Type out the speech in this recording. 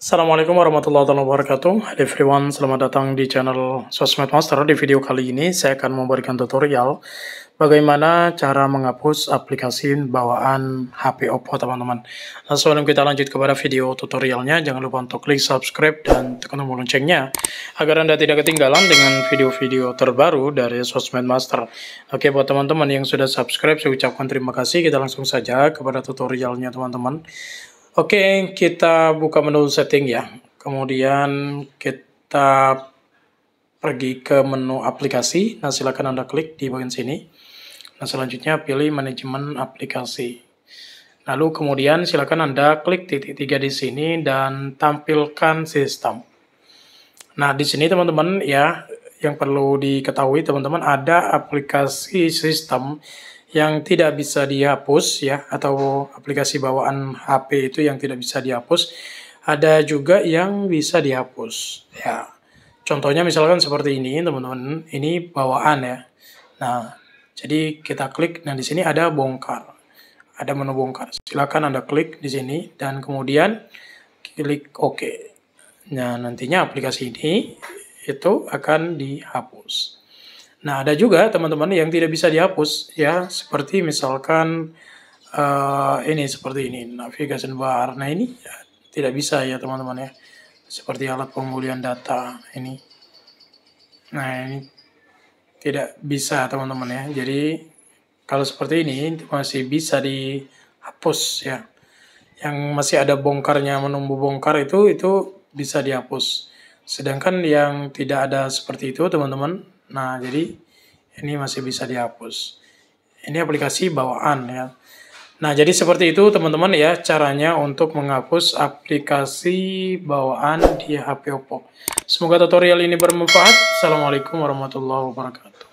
Assalamualaikum warahmatullahi wabarakatuh Hello everyone, selamat datang di channel Sosmed Master Di video kali ini saya akan memberikan tutorial Bagaimana cara menghapus aplikasi bawaan HP Oppo teman-teman Nah sebelum kita lanjut kepada video tutorialnya Jangan lupa untuk klik subscribe dan tekan tombol loncengnya Agar anda tidak ketinggalan dengan video-video terbaru dari Sosmed Master Oke buat teman-teman yang sudah subscribe saya ucapkan terima kasih Kita langsung saja kepada tutorialnya teman-teman Oke, kita buka menu setting ya. Kemudian kita pergi ke menu aplikasi. Nah, silakan Anda klik di bagian sini. Nah, selanjutnya pilih manajemen aplikasi. Lalu kemudian silakan Anda klik titik tiga di sini dan tampilkan sistem. Nah, di sini teman-teman ya, yang perlu diketahui teman-teman ada aplikasi sistem yang tidak bisa dihapus ya atau aplikasi bawaan HP itu yang tidak bisa dihapus ada juga yang bisa dihapus ya contohnya misalkan seperti ini teman-teman ini bawaan ya nah jadi kita klik nah di sini ada bongkar ada menu bongkar silakan anda klik di sini dan kemudian klik OK nah nantinya aplikasi ini itu akan dihapus Nah, ada juga teman-teman yang tidak bisa dihapus ya, seperti misalkan uh, ini seperti ini, navigation bar. Nah, ini ya, tidak bisa ya teman-teman ya. Seperti alat pemulihan data ini. Nah, ini tidak bisa teman-teman ya. Jadi kalau seperti ini masih bisa dihapus ya. Yang masih ada bongkarnya menumbuh bongkar itu itu bisa dihapus. Sedangkan yang tidak ada seperti itu teman-teman Nah, jadi ini masih bisa dihapus. Ini aplikasi bawaan ya. Nah, jadi seperti itu teman-teman ya caranya untuk menghapus aplikasi bawaan di HP Oppo. Semoga tutorial ini bermanfaat. Assalamualaikum warahmatullahi wabarakatuh.